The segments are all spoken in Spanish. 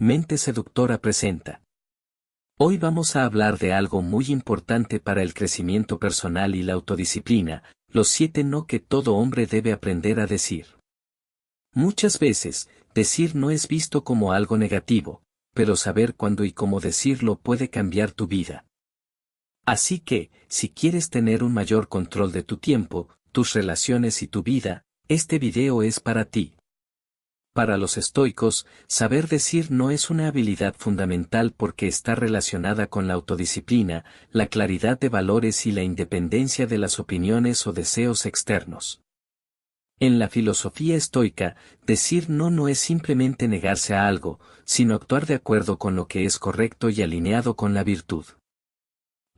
Mente Seductora presenta. Hoy vamos a hablar de algo muy importante para el crecimiento personal y la autodisciplina, los siete no que todo hombre debe aprender a decir. Muchas veces, decir no es visto como algo negativo, pero saber cuándo y cómo decirlo puede cambiar tu vida. Así que, si quieres tener un mayor control de tu tiempo, tus relaciones y tu vida, este video es para ti. Para los estoicos, saber decir no es una habilidad fundamental porque está relacionada con la autodisciplina, la claridad de valores y la independencia de las opiniones o deseos externos. En la filosofía estoica, decir no no es simplemente negarse a algo, sino actuar de acuerdo con lo que es correcto y alineado con la virtud.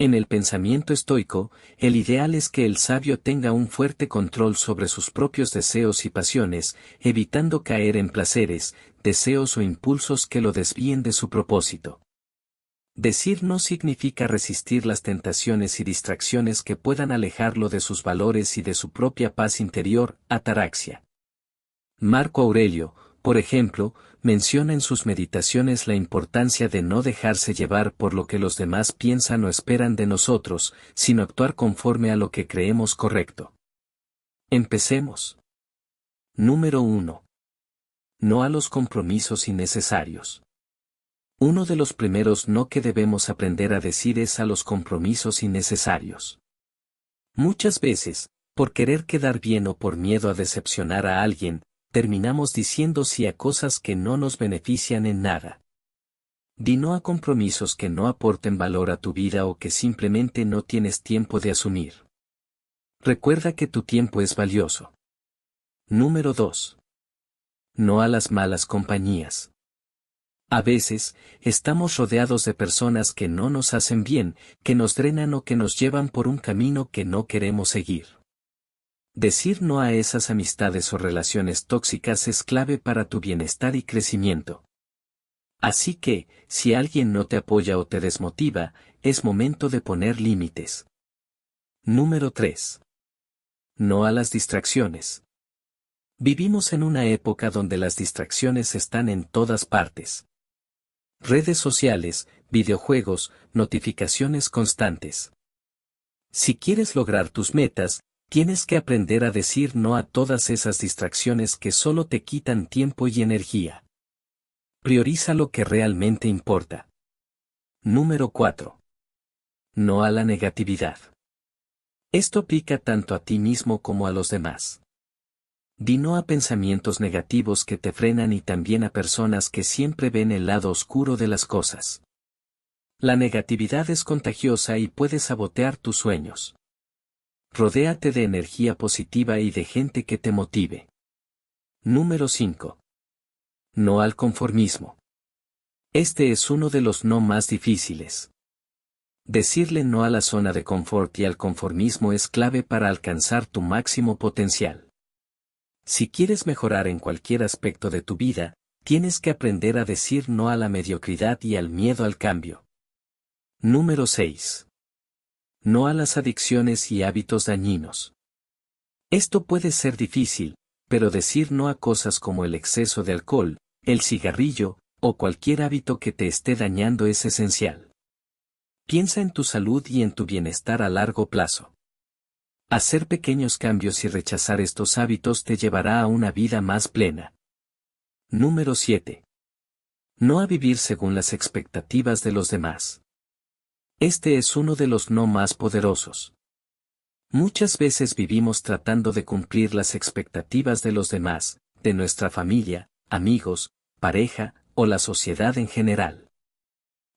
En el pensamiento estoico, el ideal es que el sabio tenga un fuerte control sobre sus propios deseos y pasiones, evitando caer en placeres, deseos o impulsos que lo desvíen de su propósito. Decir no significa resistir las tentaciones y distracciones que puedan alejarlo de sus valores y de su propia paz interior, ataraxia. Marco Aurelio, por ejemplo, menciona en sus meditaciones la importancia de no dejarse llevar por lo que los demás piensan o esperan de nosotros, sino actuar conforme a lo que creemos correcto. Empecemos. Número 1. No a los compromisos innecesarios. Uno de los primeros no que debemos aprender a decir es a los compromisos innecesarios. Muchas veces, por querer quedar bien o por miedo a decepcionar a alguien, terminamos diciendo sí a cosas que no nos benefician en nada. Di no a compromisos que no aporten valor a tu vida o que simplemente no tienes tiempo de asumir. Recuerda que tu tiempo es valioso. Número 2. No a las malas compañías. A veces, estamos rodeados de personas que no nos hacen bien, que nos drenan o que nos llevan por un camino que no queremos seguir. Decir no a esas amistades o relaciones tóxicas es clave para tu bienestar y crecimiento. Así que, si alguien no te apoya o te desmotiva, es momento de poner límites. Número 3. No a las distracciones. Vivimos en una época donde las distracciones están en todas partes. Redes sociales, videojuegos, notificaciones constantes. Si quieres lograr tus metas, Tienes que aprender a decir no a todas esas distracciones que solo te quitan tiempo y energía. Prioriza lo que realmente importa. Número 4. No a la negatividad. Esto aplica tanto a ti mismo como a los demás. Di no a pensamientos negativos que te frenan y también a personas que siempre ven el lado oscuro de las cosas. La negatividad es contagiosa y puede sabotear tus sueños. Rodéate de energía positiva y de gente que te motive. Número 5. No al conformismo. Este es uno de los no más difíciles. Decirle no a la zona de confort y al conformismo es clave para alcanzar tu máximo potencial. Si quieres mejorar en cualquier aspecto de tu vida, tienes que aprender a decir no a la mediocridad y al miedo al cambio. Número 6 no a las adicciones y hábitos dañinos. Esto puede ser difícil, pero decir no a cosas como el exceso de alcohol, el cigarrillo, o cualquier hábito que te esté dañando es esencial. Piensa en tu salud y en tu bienestar a largo plazo. Hacer pequeños cambios y rechazar estos hábitos te llevará a una vida más plena. Número 7. No a vivir según las expectativas de los demás. Este es uno de los no más poderosos. Muchas veces vivimos tratando de cumplir las expectativas de los demás, de nuestra familia, amigos, pareja o la sociedad en general.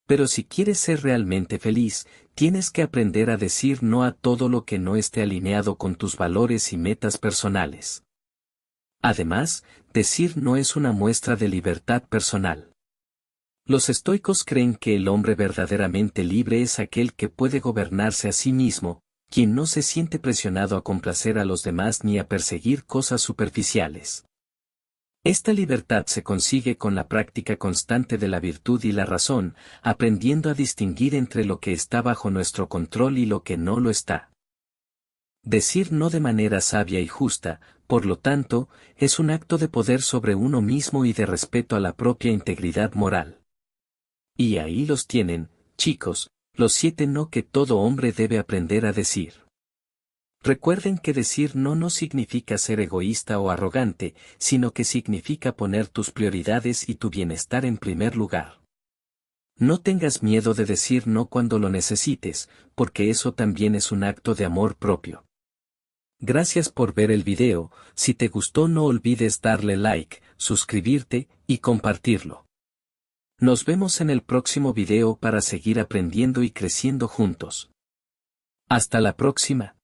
Pero si quieres ser realmente feliz, tienes que aprender a decir no a todo lo que no esté alineado con tus valores y metas personales. Además, decir no es una muestra de libertad personal. Los estoicos creen que el hombre verdaderamente libre es aquel que puede gobernarse a sí mismo, quien no se siente presionado a complacer a los demás ni a perseguir cosas superficiales. Esta libertad se consigue con la práctica constante de la virtud y la razón, aprendiendo a distinguir entre lo que está bajo nuestro control y lo que no lo está. Decir no de manera sabia y justa, por lo tanto, es un acto de poder sobre uno mismo y de respeto a la propia integridad moral. Y ahí los tienen, chicos, los siete no que todo hombre debe aprender a decir. Recuerden que decir no no significa ser egoísta o arrogante, sino que significa poner tus prioridades y tu bienestar en primer lugar. No tengas miedo de decir no cuando lo necesites, porque eso también es un acto de amor propio. Gracias por ver el video, si te gustó no olvides darle like, suscribirte y compartirlo. Nos vemos en el próximo video para seguir aprendiendo y creciendo juntos. Hasta la próxima.